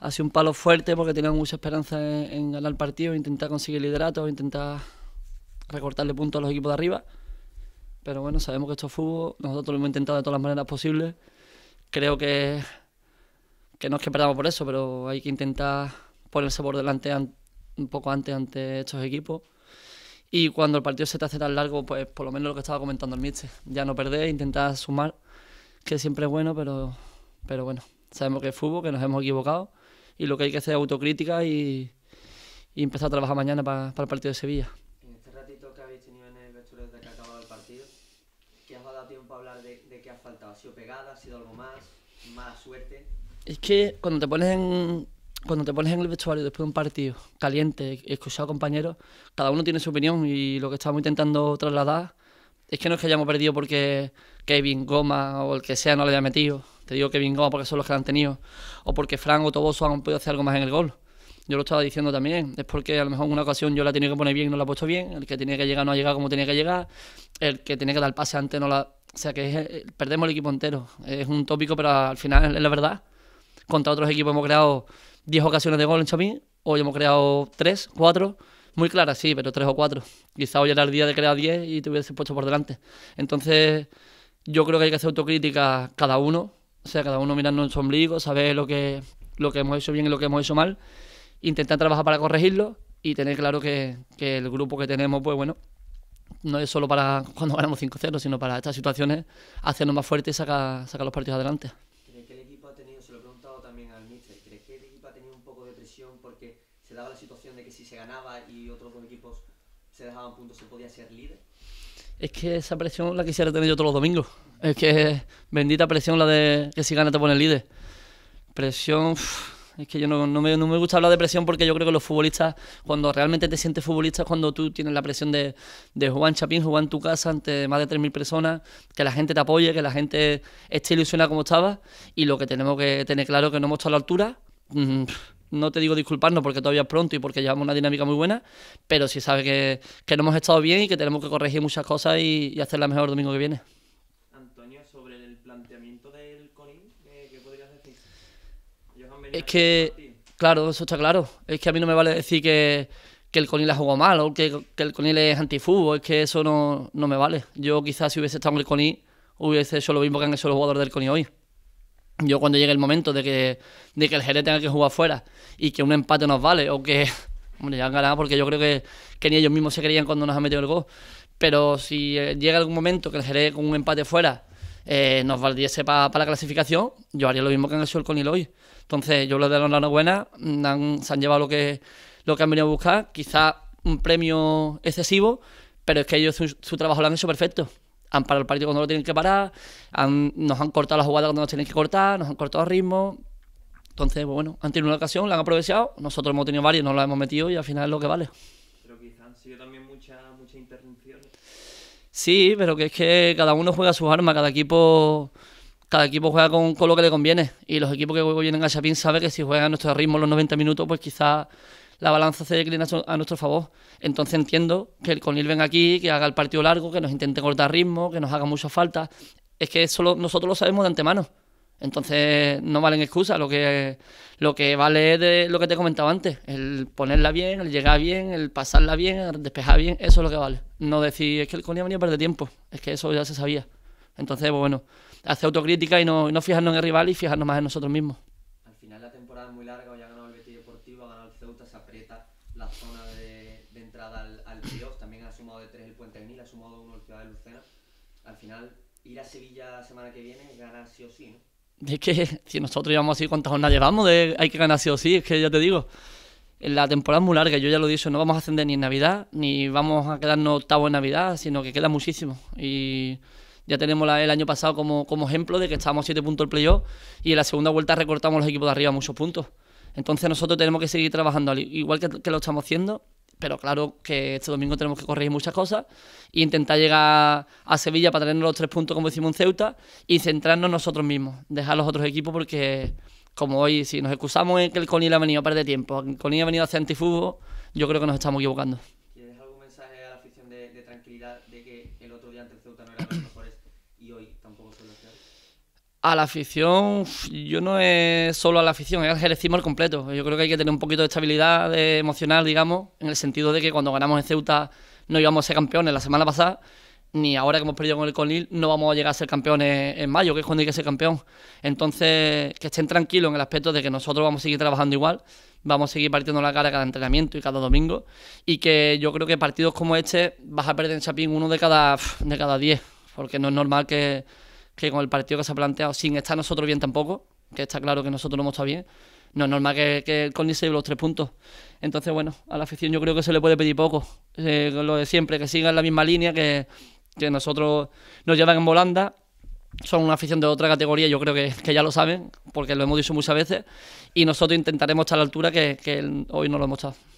ha sido un palo fuerte porque teníamos mucha esperanza en, ganar el partido, intentar conseguir liderato, intentar recortarle puntos a los equipos de arriba. Pero bueno, sabemos que esto es fútbol, nosotros lo hemos intentado de todas las maneras posibles. Creo que, que no es que perdamos por eso, pero hay que intentar ponerse por delante un poco antes ante estos equipos. Y cuando el partido se te hace tan largo, pues por lo menos lo que estaba comentando el Mitchell, ya no perder, intentar sumar, que siempre es bueno, pero, pero bueno, sabemos que es fútbol, que nos hemos equivocado y lo que hay que hacer es autocrítica y, empezar a trabajar mañana para, el partido de Sevilla. En este ratito que habéis tenido en el vestuario desde que ha el partido, ¿qué os ha dado tiempo a hablar de, qué ha faltado? ¿Ha sido pegada? ¿Ha sido algo más? ¿Mala suerte? Es que cuando te pones en, cuando te pones en el vestuario después de un partido caliente, escuchado compañeros, cada uno tiene su opinión y lo que estamos intentando trasladar es que no es que hayamos perdido porque Kevin, Goma o el que sea no lo haya metido. Te digo que Goma porque son los que han tenido, o porque Fran o Toboso han podido hacer algo más en el gol. Yo lo estaba diciendo también, es porque a lo mejor en una ocasión yo la tenía que poner bien y no la he puesto bien, el que tenía que llegar no ha llegado como tenía que llegar, el que tenía que dar pase antes no la... O sea que eh, perdemos el equipo entero. Es un tópico, pero al final es la verdad. Contra otros equipos hemos creado 10 ocasiones de gol en Chamín, hoy hemos creado 3, 4, muy claras, sí, pero 3 o 4. Quizá hoy era el día de crear 10 y te hubieses puesto por delante. Entonces, yo creo que hay que hacer autocrítica cada uno, o sea, cada uno mirando en su ombligo, saber lo que, lo que hemos hecho bien y lo que hemos hecho mal, intentar trabajar para corregirlo y tener claro que, que el grupo que tenemos, pues bueno, no es solo para cuando ganamos 5-0, sino para estas situaciones, hacernos más fuertes y sacar, los partidos adelante. ¿Crees que el equipo ha tenido, se lo he preguntado también al míster, ¿crees que el equipo ha tenido un poco de presión porque se daba la situación de que si se ganaba y otros dos equipos se dejaban puntos se podía ser líder? Es que esa presión la quisiera tener yo todos los domingos. Es que bendita presión la de que si gana te pone el líder. Presión, es que yo no, me, gusta hablar de presión porque yo creo que los futbolistas, cuando realmente te sientes futbolista, es cuando tú tienes la presión de, jugar en Chapín, jugar en tu casa ante más de 3.000 personas, que la gente te apoye, que la gente esté ilusionada como estaba y lo que tenemos que tener claro es que no hemos estado a la altura. Mm, no te digo disculparnos porque todavía es pronto y porque llevamos una dinámica muy buena, pero sí sabe que, que no hemos estado bien y que tenemos que corregir muchas cosas y, y hacerla mejor el domingo que viene. Antonio, sobre el planteamiento del CONIL, eh, ¿qué, podrías decir? es que, este claro, eso está claro. Es que a mí no me vale decir que, que el Conil la jugó mal o que, que el Conil es antifútbol, es que eso no, no me vale. Yo quizás si hubiese estado en el Conil hubiese hecho lo mismo que han hecho los jugadores del Conil hoy. Yo cuando llegue el momento de que, de que el Jerez tenga que jugar fuera y que un empate nos vale o que... Hombre, ya han ganado porque yo creo que, ni ellos mismos se creían cuando nos han metido el gol. Pero si eh, llega algún momento que el Jerez con un empate fuera eh, nos valdiese para la clasificación, yo haría lo mismo que han hecho el Conil hoy. Entonces, yo lo de la enhorabuena, mm, han, se han llevado lo que, lo que han venido a buscar, quizá un premio excesivo, pero es que ellos su trabajo lo han hecho perfecto han parado el partido cuando lo tienen que parar, nos han cortado la jugada cuando nos tienen que cortar, nos han cortado el ritmo. Entonces, pues bueno, han tenido una ocasión, la han aprovechado, nosotros hemos tenido varias, nos la hemos metido y al final es lo que vale. Pero quizás han sido también muchas mucha interrupciones. Sí, pero que es que cada uno juega sus armas, cada equipo cada equipo juega con, lo que le conviene. Y los equipos que vienen a Chapín saben que si juegan a nuestro ritmo los 90 minutos, pues quizás la balanza se declina a nuestro favor. Entonces entiendo que el Conil venga aquí, que haga el partido largo, que nos intente cortar ritmo, que nos haga muchas faltas. Es que eso nosotros lo sabemos de antemano. Entonces no valen excusas, lo que, vale es de lo que te comentaba antes, el ponerla bien, el llegar bien, el pasarla bien, el despejar bien, eso es lo que vale. No decir, es que el Conil venido a perder tiempo, es que eso ya se sabía. Entonces, pues bueno, hacer autocrítica y no, no fijarnos en el rival y fijarnos más en nosotros mismos. Al final la temporada muy larga iba a ganar el Ceuta, se aprieta la zona de, entrada al, al playoff. También ha sumado de tres el Puente Agnil, ha sumado uno el Ciudad de Lucena. Al final, ir a Sevilla la semana que viene ganar sí o sí, ¿no? Es que si nosotros llevamos así, ¿cuántas jornadas llevamos? De, hay que ganar sí o sí, es que ya te digo. En la temporada es muy larga, yo ya lo he dicho, no vamos a ascender ni en Navidad, ni vamos a quedarnos octavo en Navidad, sino que queda muchísimo. Y ya tenemos el año pasado como, como ejemplo de que estábamos siete puntos el playoff y en la segunda vuelta recortamos los equipos de arriba muchos puntos. Entonces nosotros tenemos que seguir trabajando igual que, lo estamos haciendo, pero claro que este domingo tenemos que corregir muchas cosas e intentar llegar a Sevilla para tener los tres puntos como decimos en Ceuta y centrarnos nosotros mismos, dejar los otros equipos porque como hoy, si nos excusamos en que el Conil ha venido a perder tiempo, el Conil ha venido hacia antifútbol, yo creo que nos estamos equivocando. A la afición, yo no es solo a la afición, es el Jerez completo. Yo creo que hay que tener un poquito de estabilidad emocional, digamos, en el sentido de que cuando ganamos en Ceuta no íbamos a ser campeones la semana pasada, ni ahora que hemos perdido con el Conil no vamos a llegar a ser campeones en mayo, que es cuando hay que ser campeón. Entonces, que estén tranquilos en el aspecto de que nosotros vamos a seguir trabajando igual, vamos a seguir partiendo la cara cada entrenamiento y cada domingo, y que yo creo que partidos como este vas a perder en Chapín uno de cada, de cada diez, porque no es normal que que con el partido que se ha planteado, sin estar nosotros bien tampoco, que está claro que nosotros no hemos estado bien, no es normal que, que el se lleve los tres puntos. Entonces, bueno, a la afición yo creo que se le puede pedir poco. Eh, lo de siempre, que sigan la misma línea, que, nosotros nos llevan en volanda son una afición de otra categoría, yo creo que, ya lo saben, porque lo hemos dicho muchas veces, y nosotros intentaremos estar a la altura que, que hoy no lo hemos estado.